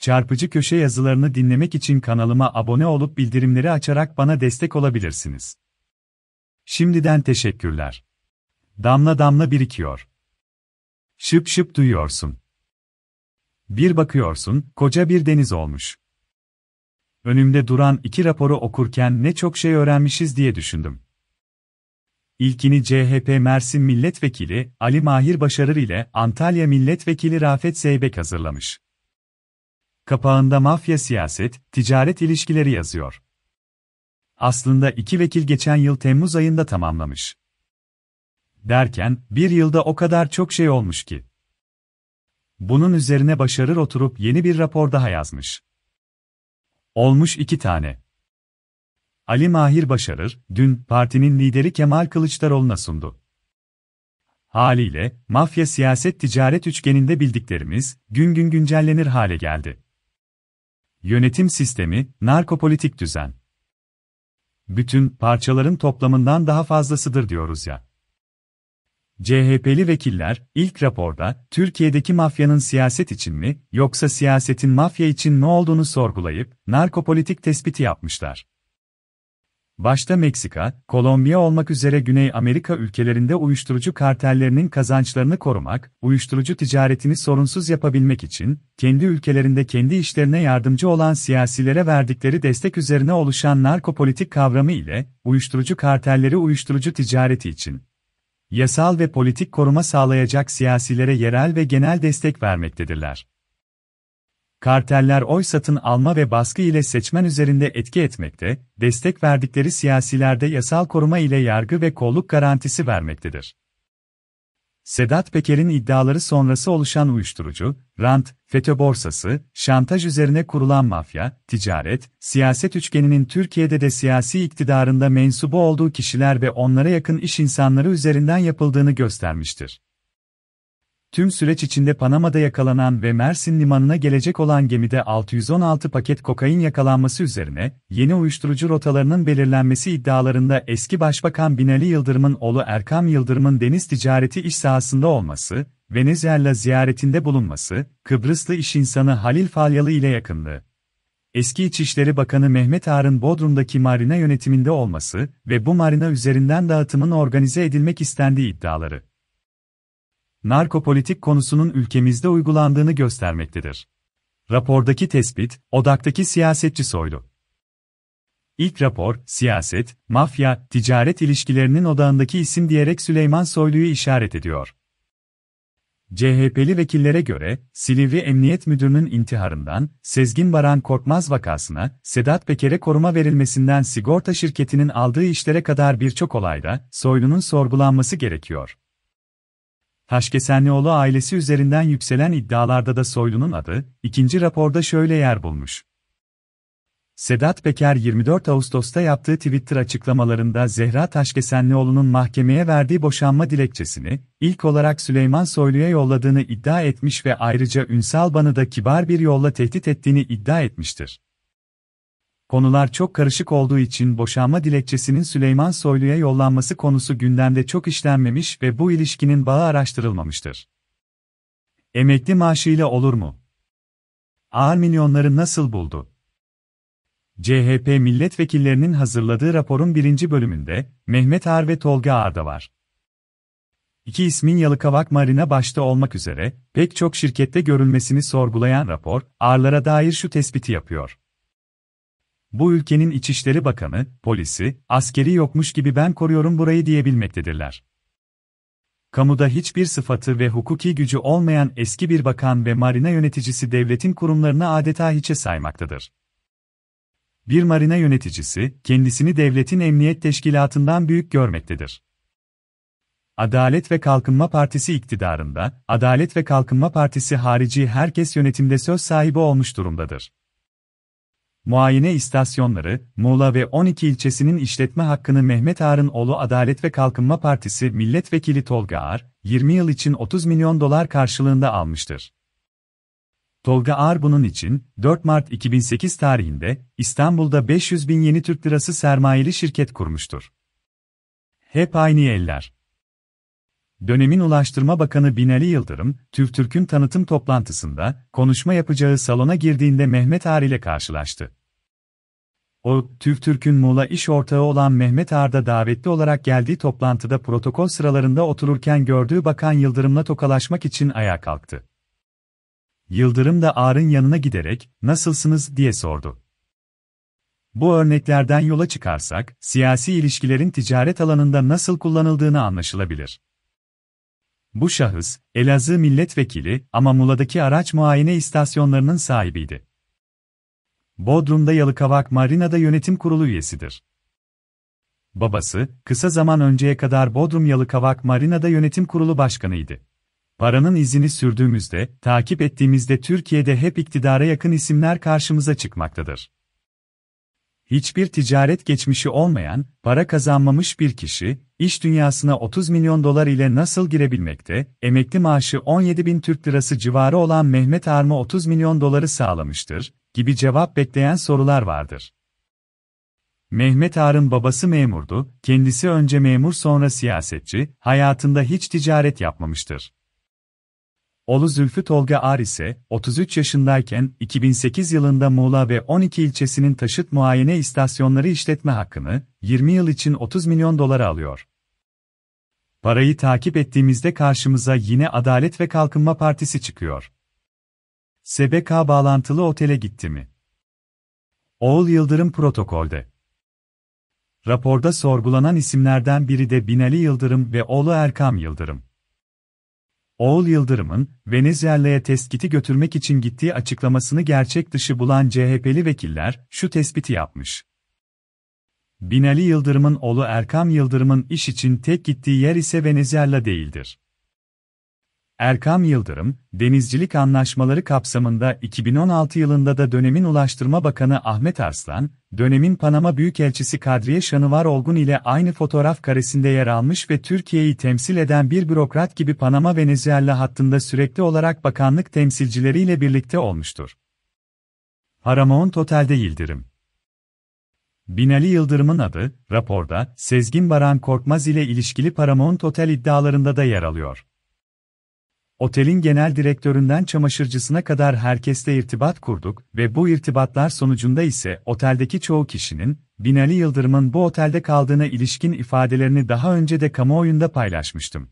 Çarpıcı köşe yazılarını dinlemek için kanalıma abone olup bildirimleri açarak bana destek olabilirsiniz. Şimdiden teşekkürler. Damla damla birikiyor. Şıp şıp duyuyorsun. Bir bakıyorsun, koca bir deniz olmuş. Önümde duran iki raporu okurken ne çok şey öğrenmişiz diye düşündüm. İlkini CHP Mersin Milletvekili Ali Mahir Başarır ile Antalya Milletvekili Rafet Zeybek hazırlamış. Kapağında mafya siyaset, ticaret ilişkileri yazıyor. Aslında iki vekil geçen yıl Temmuz ayında tamamlamış. Derken, bir yılda o kadar çok şey olmuş ki. Bunun üzerine Başarır oturup yeni bir rapor daha yazmış. Olmuş iki tane. Ali Mahir Başarır, dün partinin lideri Kemal Kılıçdaroğlu'na sundu. Haliyle, mafya siyaset ticaret üçgeninde bildiklerimiz, gün gün güncellenir hale geldi. Yönetim sistemi, narkopolitik düzen. Bütün parçaların toplamından daha fazlasıdır diyoruz ya. CHP'li vekiller, ilk raporda, Türkiye'deki mafyanın siyaset için mi, yoksa siyasetin mafya için ne olduğunu sorgulayıp, narkopolitik tespiti yapmışlar başta Meksika, Kolombiya olmak üzere Güney Amerika ülkelerinde uyuşturucu kartellerinin kazançlarını korumak, uyuşturucu ticaretini sorunsuz yapabilmek için, kendi ülkelerinde kendi işlerine yardımcı olan siyasilere verdikleri destek üzerine oluşan narkopolitik kavramı ile, uyuşturucu kartelleri uyuşturucu ticareti için, yasal ve politik koruma sağlayacak siyasilere yerel ve genel destek vermektedirler. Karteller oy satın alma ve baskı ile seçmen üzerinde etki etmekte, destek verdikleri siyasilerde yasal koruma ile yargı ve kolluk garantisi vermektedir. Sedat Peker'in iddiaları sonrası oluşan uyuşturucu, rant, FETÖ borsası, şantaj üzerine kurulan mafya, ticaret, siyaset üçgeninin Türkiye'de de siyasi iktidarında mensubu olduğu kişiler ve onlara yakın iş insanları üzerinden yapıldığını göstermiştir. Tüm süreç içinde Panama'da yakalanan ve Mersin limanına gelecek olan gemide 616 paket kokain yakalanması üzerine, yeni uyuşturucu rotalarının belirlenmesi iddialarında eski Başbakan Binali Yıldırım'ın oğlu Erkam Yıldırım'ın deniz ticareti iş sahasında olması, Venezuela ziyaretinde bulunması, Kıbrıslı iş insanı Halil Falyalı ile yakınlığı. Eski İçişleri Bakanı Mehmet Ağar'ın Bodrum'daki marina yönetiminde olması ve bu marina üzerinden dağıtımın organize edilmek istendiği iddiaları narkopolitik konusunun ülkemizde uygulandığını göstermektedir. Rapordaki tespit, odaktaki siyasetçi soylu. İlk rapor, siyaset, mafya, ticaret ilişkilerinin odağındaki isim diyerek Süleyman Soylu'yu işaret ediyor. CHP'li vekillere göre, Silivri Emniyet Müdürü'nün intiharından, Sezgin Baran Korkmaz vakasına, Sedat Peker'e koruma verilmesinden sigorta şirketinin aldığı işlere kadar birçok olayda, Soylu'nun sorgulanması gerekiyor. Taşkesenlioğlu ailesi üzerinden yükselen iddialarda da Soylu'nun adı, ikinci raporda şöyle yer bulmuş. Sedat Peker 24 Ağustos'ta yaptığı Twitter açıklamalarında Zehra Taşkesenlioğlu'nun mahkemeye verdiği boşanma dilekçesini, ilk olarak Süleyman Soylu'ya yolladığını iddia etmiş ve ayrıca Ünsal Ban'ı da kibar bir yolla tehdit ettiğini iddia etmiştir. Konular çok karışık olduğu için boşanma dilekçesinin Süleyman Soylu'ya yollanması konusu gündemde çok işlenmemiş ve bu ilişkinin bağı araştırılmamıştır. Emekli maaşıyla olur mu? Ağır milyonları nasıl buldu? CHP milletvekillerinin hazırladığı raporun birinci bölümünde, Mehmet Ağar ve Tolga Ağar'da var. İki ismin Yalıkavak Marina başta olmak üzere, pek çok şirkette görülmesini sorgulayan rapor, Ağar'lara dair şu tespiti yapıyor bu ülkenin İçişleri Bakanı, polisi, askeri yokmuş gibi ben koruyorum burayı diyebilmektedirler. Kamuda hiçbir sıfatı ve hukuki gücü olmayan eski bir bakan ve marina yöneticisi devletin kurumlarını adeta hiçe saymaktadır. Bir marina yöneticisi, kendisini devletin emniyet teşkilatından büyük görmektedir. Adalet ve Kalkınma Partisi iktidarında, Adalet ve Kalkınma Partisi harici herkes yönetimde söz sahibi olmuş durumdadır. Muayene istasyonları, Muğla ve 12 ilçesinin işletme hakkını Mehmet Ağar'ın oğlu Adalet ve Kalkınma Partisi Milletvekili Tolga Ağar, 20 yıl için 30 milyon dolar karşılığında almıştır. Tolga Ağar bunun için, 4 Mart 2008 tarihinde, İstanbul'da 500 bin yeni Türk lirası sermayeli şirket kurmuştur. Hep aynı eller. Dönemin Ulaştırma Bakanı Binali Yıldırım, TÜRTÜRK'ün tanıtım toplantısında, konuşma yapacağı salona girdiğinde Mehmet Ağar ile karşılaştı. O, TÜRTÜRK'ün Muğla iş ortağı olan Mehmet Ağar'da davetli olarak geldiği toplantıda protokol sıralarında otururken gördüğü Bakan Yıldırım'la tokalaşmak için ayağa kalktı. Yıldırım da Ağar'ın yanına giderek, nasılsınız diye sordu. Bu örneklerden yola çıkarsak, siyasi ilişkilerin ticaret alanında nasıl kullanıldığını anlaşılabilir. Bu şahıs, Elazığ milletvekili ama Mula'daki araç muayene istasyonlarının sahibiydi. Bodrum'da Yalıkavak Marina'da yönetim kurulu üyesidir. Babası, kısa zaman önceye kadar Bodrum Yalıkavak Marina'da yönetim kurulu başkanıydı. Paranın izini sürdüğümüzde, takip ettiğimizde Türkiye'de hep iktidara yakın isimler karşımıza çıkmaktadır hiçbir ticaret geçmişi olmayan, para kazanmamış bir kişi, iş dünyasına 30 milyon dolar ile nasıl girebilmekte, emekli maaşı 17 bin Türk lirası civarı olan Mehmet Arma 30 milyon doları sağlamıştır, gibi cevap bekleyen sorular vardır. Mehmet Arın babası memurdu, kendisi önce memur sonra siyasetçi, hayatında hiç ticaret yapmamıştır. Oğlu Zülfü Tolga Ağar ise 33 yaşındayken 2008 yılında Muğla ve 12 ilçesinin taşıt muayene istasyonları işletme hakkını 20 yıl için 30 milyon dolara alıyor. Parayı takip ettiğimizde karşımıza yine Adalet ve Kalkınma Partisi çıkıyor. SBK bağlantılı otele gitti mi? Oğul Yıldırım protokolde. Raporda sorgulanan isimlerden biri de Binali Yıldırım ve oğlu Erkam Yıldırım. Oğul Yıldırım'ın Venezuela'ya tespiti götürmek için gittiği açıklamasını gerçek dışı bulan CHP'li vekiller şu tespiti yapmış. Binali Yıldırım'ın oğlu Erkam Yıldırım'ın iş için tek gittiği yer ise Venezuela değildir. Erkam Yıldırım, denizcilik anlaşmaları kapsamında 2016 yılında da dönemin Ulaştırma Bakanı Ahmet Arslan, dönemin Panama Büyükelçisi Kadriye Şanıvar Olgun ile aynı fotoğraf karesinde yer almış ve Türkiye'yi temsil eden bir bürokrat gibi Panama-Venezuela hattında sürekli olarak bakanlık temsilcileriyle birlikte olmuştur. Paramount Otel'de Yıldırım Binali Yıldırım'ın adı, raporda, Sezgin Baran Korkmaz ile ilişkili Paramount Hotel iddialarında da yer alıyor. Otelin genel direktöründen çamaşırcısına kadar herkesle irtibat kurduk ve bu irtibatlar sonucunda ise oteldeki çoğu kişinin, Binali Yıldırım'ın bu otelde kaldığına ilişkin ifadelerini daha önce de kamuoyunda paylaşmıştım.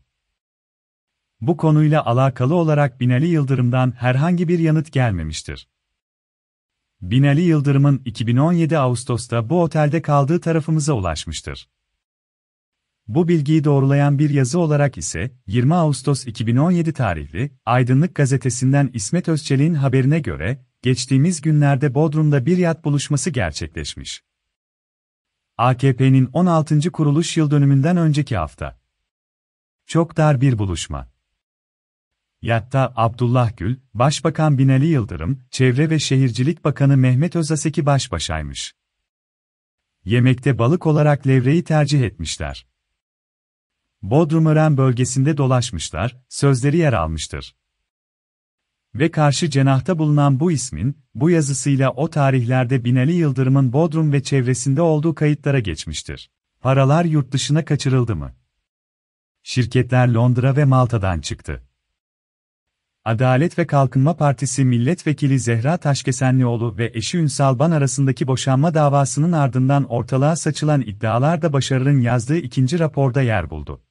Bu konuyla alakalı olarak Binali Yıldırım'dan herhangi bir yanıt gelmemiştir. Binali Yıldırım'ın 2017 Ağustos'ta bu otelde kaldığı tarafımıza ulaşmıştır. Bu bilgiyi doğrulayan bir yazı olarak ise 20 Ağustos 2017 tarihli Aydınlık gazetesinden İsmet Özçelik'in haberine göre geçtiğimiz günlerde Bodrum'da bir yat buluşması gerçekleşmiş. AKP'nin 16. kuruluş yıl dönümünden önceki hafta. Çok dar bir buluşma. Yatta Abdullah Gül, Başbakan Binali Yıldırım, Çevre ve Şehircilik Bakanı Mehmet Özaseki baş başaymış. Yemekte balık olarak levreyi tercih etmişler. Bodrum Ören bölgesinde dolaşmışlar, sözleri yer almıştır. Ve karşı cenahta bulunan bu ismin, bu yazısıyla o tarihlerde Binali Yıldırım'ın Bodrum ve çevresinde olduğu kayıtlara geçmiştir. Paralar yurt dışına kaçırıldı mı? Şirketler Londra ve Malta'dan çıktı. Adalet ve Kalkınma Partisi Milletvekili Zehra Taşkesenlioğlu ve eşi Ünsal Ban arasındaki boşanma davasının ardından ortalığa saçılan iddialar da Başarır'ın yazdığı ikinci raporda yer buldu.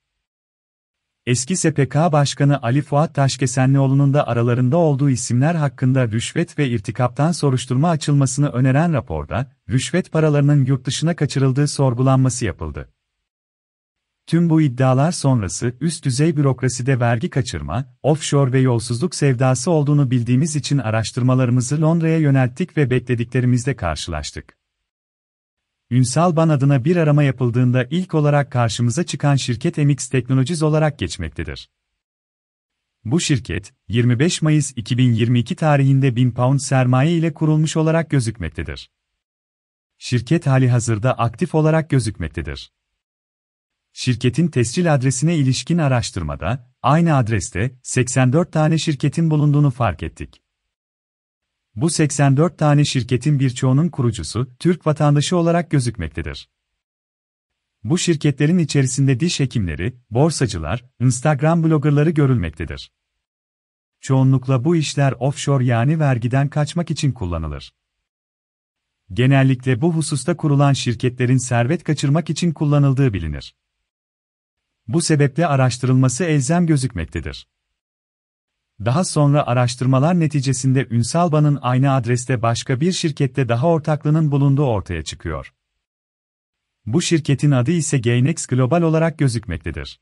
Eski SPK Başkanı Ali Fuat Taşkesenlioğlu'nun da aralarında olduğu isimler hakkında rüşvet ve irtikaptan soruşturma açılmasını öneren raporda, rüşvet paralarının yurt dışına kaçırıldığı sorgulanması yapıldı. Tüm bu iddialar sonrası üst düzey bürokraside vergi kaçırma, offshore ve yolsuzluk sevdası olduğunu bildiğimiz için araştırmalarımızı Londra'ya yönelttik ve beklediklerimizle karşılaştık. Ünsal Ban adına bir arama yapıldığında ilk olarak karşımıza çıkan şirket MX Technologies olarak geçmektedir. Bu şirket, 25 Mayıs 2022 tarihinde 1000 pound sermaye ile kurulmuş olarak gözükmektedir. Şirket hali hazırda aktif olarak gözükmektedir. Şirketin tescil adresine ilişkin araştırmada, aynı adreste 84 tane şirketin bulunduğunu fark ettik. Bu 84 tane şirketin birçoğunun kurucusu, Türk vatandaşı olarak gözükmektedir. Bu şirketlerin içerisinde diş hekimleri, borsacılar, Instagram bloggerları görülmektedir. Çoğunlukla bu işler offshore yani vergiden kaçmak için kullanılır. Genellikle bu hususta kurulan şirketlerin servet kaçırmak için kullanıldığı bilinir. Bu sebeple araştırılması elzem gözükmektedir. Daha sonra araştırmalar neticesinde Ünsalba'nın aynı adreste başka bir şirkette daha ortaklığının bulunduğu ortaya çıkıyor. Bu şirketin adı ise Gainex Global olarak gözükmektedir.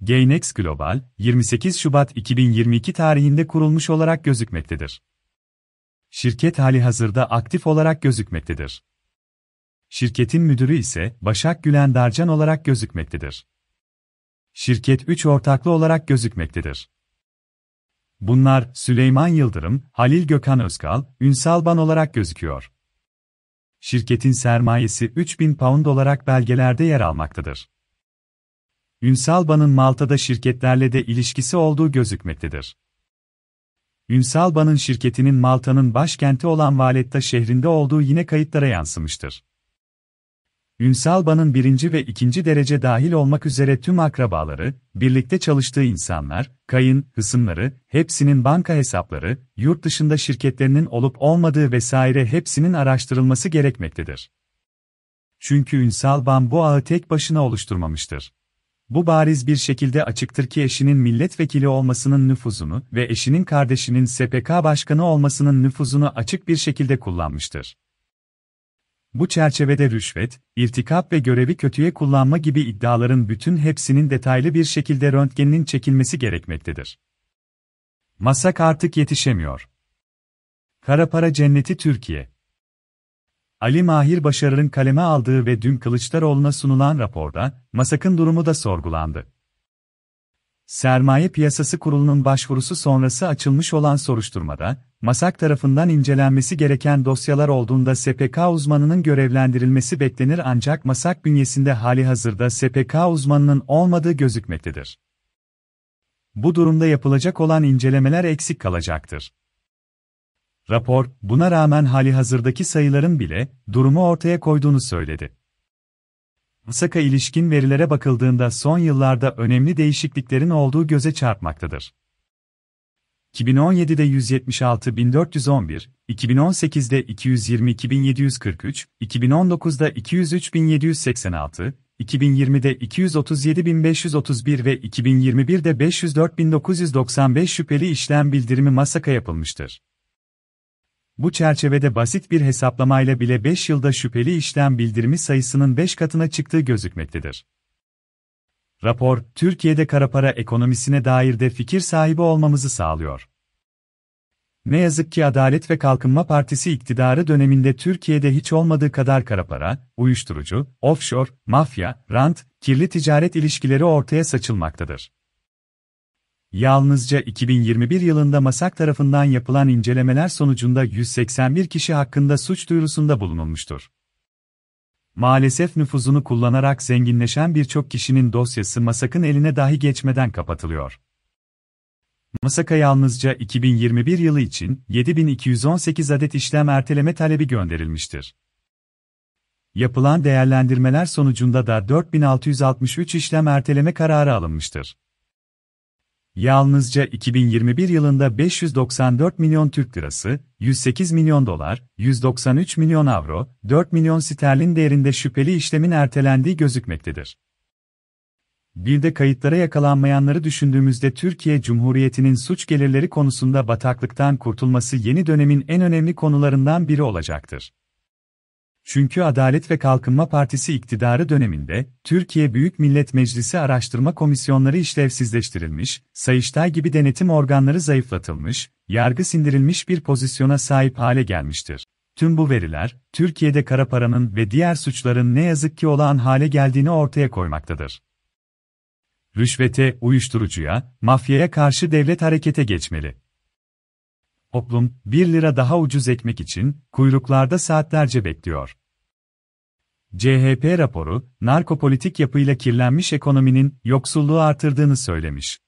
Gainex Global, 28 Şubat 2022 tarihinde kurulmuş olarak gözükmektedir. Şirket hali hazırda aktif olarak gözükmektedir. Şirketin müdürü ise Başak Gülen Darcan olarak gözükmektedir. Şirket 3 ortaklı olarak gözükmektedir. Bunlar Süleyman Yıldırım, Halil Gökhan Özkal, Ünsal Ban olarak gözüküyor. Şirketin sermayesi 3000 pound olarak belgelerde yer almaktadır. Ünsal Ban'ın Malta'da şirketlerle de ilişkisi olduğu gözükmektedir. Ünsal Ban'ın şirketinin Malta'nın başkenti olan Valletta şehrinde olduğu yine kayıtlara yansımıştır. Ünsalba'nın birinci ve ikinci derece dahil olmak üzere tüm akrabaları, birlikte çalıştığı insanlar, kayın, hısımları, hepsinin banka hesapları, yurt dışında şirketlerinin olup olmadığı vesaire hepsinin araştırılması gerekmektedir. Çünkü Ünsalban bu ağı tek başına oluşturmamıştır. Bu bariz bir şekilde açıktır ki eşinin milletvekili olmasının nüfuzunu ve eşinin kardeşinin SPK başkanı olmasının nüfuzunu açık bir şekilde kullanmıştır. Bu çerçevede rüşvet, irtikap ve görevi kötüye kullanma gibi iddiaların bütün hepsinin detaylı bir şekilde röntgeninin çekilmesi gerekmektedir. Masak artık yetişemiyor. Kara para cenneti Türkiye. Ali Mahir Başarır'ın kaleme aldığı ve dün Kılıçdaroğlu'na sunulan raporda, Masak'ın durumu da sorgulandı. Sermaye Piyasası Kurulu'nun başvurusu sonrası açılmış olan soruşturmada, MASAK tarafından incelenmesi gereken dosyalar olduğunda SPK uzmanının görevlendirilmesi beklenir ancak MASAK bünyesinde hali hazırda SPK uzmanının olmadığı gözükmektedir. Bu durumda yapılacak olan incelemeler eksik kalacaktır. Rapor, buna rağmen hali hazırdaki sayıların bile, durumu ortaya koyduğunu söyledi. MASAK'a ilişkin verilere bakıldığında son yıllarda önemli değişikliklerin olduğu göze çarpmaktadır. 2017'de 176.411, 2018'de 222.743, 2019'da 203.786, 2020'de 237.531 ve 2021'de 504.995 şüpheli işlem bildirimi masaka yapılmıştır. Bu çerçevede basit bir hesaplamayla bile 5 yılda şüpheli işlem bildirimi sayısının 5 katına çıktığı gözükmektedir. Rapor, Türkiye'de kara para ekonomisine dair de fikir sahibi olmamızı sağlıyor. Ne yazık ki Adalet ve Kalkınma Partisi iktidarı döneminde Türkiye'de hiç olmadığı kadar kara para, uyuşturucu, offshore, mafya, rant, kirli ticaret ilişkileri ortaya saçılmaktadır. Yalnızca 2021 yılında MASAK tarafından yapılan incelemeler sonucunda 181 kişi hakkında suç duyurusunda bulunulmuştur. Maalesef nüfuzunu kullanarak zenginleşen birçok kişinin dosyası MASAK'ın eline dahi geçmeden kapatılıyor. MASAK'a yalnızca 2021 yılı için 7218 adet işlem erteleme talebi gönderilmiştir. Yapılan değerlendirmeler sonucunda da 4663 işlem erteleme kararı alınmıştır. Yalnızca 2021 yılında 594 milyon Türk lirası, 108 milyon dolar, 193 milyon avro, 4 milyon sterlin değerinde şüpheli işlemin ertelendiği gözükmektedir. Bir de kayıtlara yakalanmayanları düşündüğümüzde Türkiye Cumhuriyeti'nin suç gelirleri konusunda bataklıktan kurtulması yeni dönemin en önemli konularından biri olacaktır. Çünkü Adalet ve Kalkınma Partisi iktidarı döneminde, Türkiye Büyük Millet Meclisi araştırma komisyonları işlevsizleştirilmiş, Sayıştay gibi denetim organları zayıflatılmış, yargı sindirilmiş bir pozisyona sahip hale gelmiştir. Tüm bu veriler, Türkiye'de kara paranın ve diğer suçların ne yazık ki olağan hale geldiğini ortaya koymaktadır. Rüşvete, uyuşturucuya, mafyaya karşı devlet harekete geçmeli. Toplum, 1 lira daha ucuz ekmek için, kuyruklarda saatlerce bekliyor. CHP raporu, narkopolitik yapıyla kirlenmiş ekonominin yoksulluğu artırdığını söylemiş.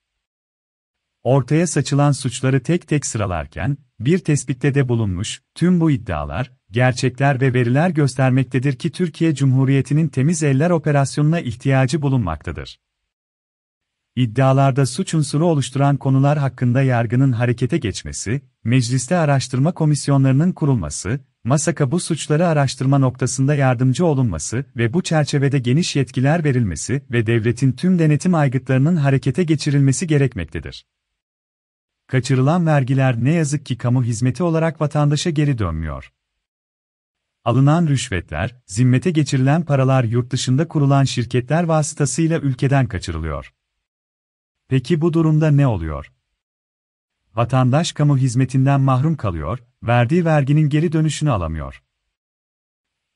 Ortaya saçılan suçları tek tek sıralarken, bir tespitte de bulunmuş, tüm bu iddialar, gerçekler ve veriler göstermektedir ki Türkiye Cumhuriyeti'nin temiz eller operasyonuna ihtiyacı bulunmaktadır iddialarda suç unsuru oluşturan konular hakkında yargının harekete geçmesi, mecliste araştırma komisyonlarının kurulması, masaka bu suçları araştırma noktasında yardımcı olunması ve bu çerçevede geniş yetkiler verilmesi ve devletin tüm denetim aygıtlarının harekete geçirilmesi gerekmektedir. Kaçırılan vergiler ne yazık ki kamu hizmeti olarak vatandaşa geri dönmüyor. Alınan rüşvetler, zimmete geçirilen paralar yurt dışında kurulan şirketler vasıtasıyla ülkeden kaçırılıyor. Peki bu durumda ne oluyor? Vatandaş kamu hizmetinden mahrum kalıyor, verdiği verginin geri dönüşünü alamıyor.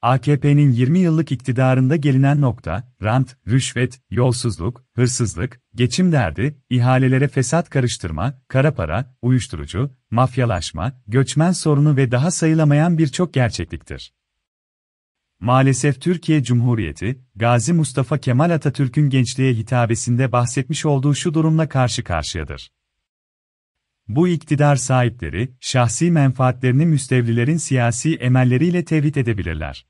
AKP'nin 20 yıllık iktidarında gelinen nokta, rant, rüşvet, yolsuzluk, hırsızlık, geçim derdi, ihalelere fesat karıştırma, kara para, uyuşturucu, mafyalaşma, göçmen sorunu ve daha sayılamayan birçok gerçekliktir. Maalesef Türkiye Cumhuriyeti, Gazi Mustafa Kemal Atatürk'ün gençliğe hitabesinde bahsetmiş olduğu şu durumla karşı karşıyadır. Bu iktidar sahipleri, şahsi menfaatlerini müstevlilerin siyasi emelleriyle tevhid edebilirler.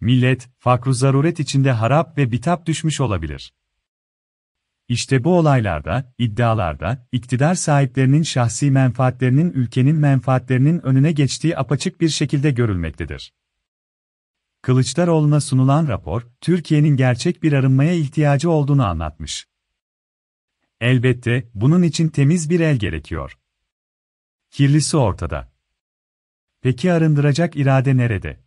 Millet, fakru zaruret içinde harap ve bitap düşmüş olabilir. İşte bu olaylarda, iddialarda, iktidar sahiplerinin şahsi menfaatlerinin ülkenin menfaatlerinin önüne geçtiği apaçık bir şekilde görülmektedir. Kılıçdaroğlu'na sunulan rapor, Türkiye'nin gerçek bir arınmaya ihtiyacı olduğunu anlatmış. Elbette, bunun için temiz bir el gerekiyor. Kirlisi ortada. Peki arındıracak irade nerede?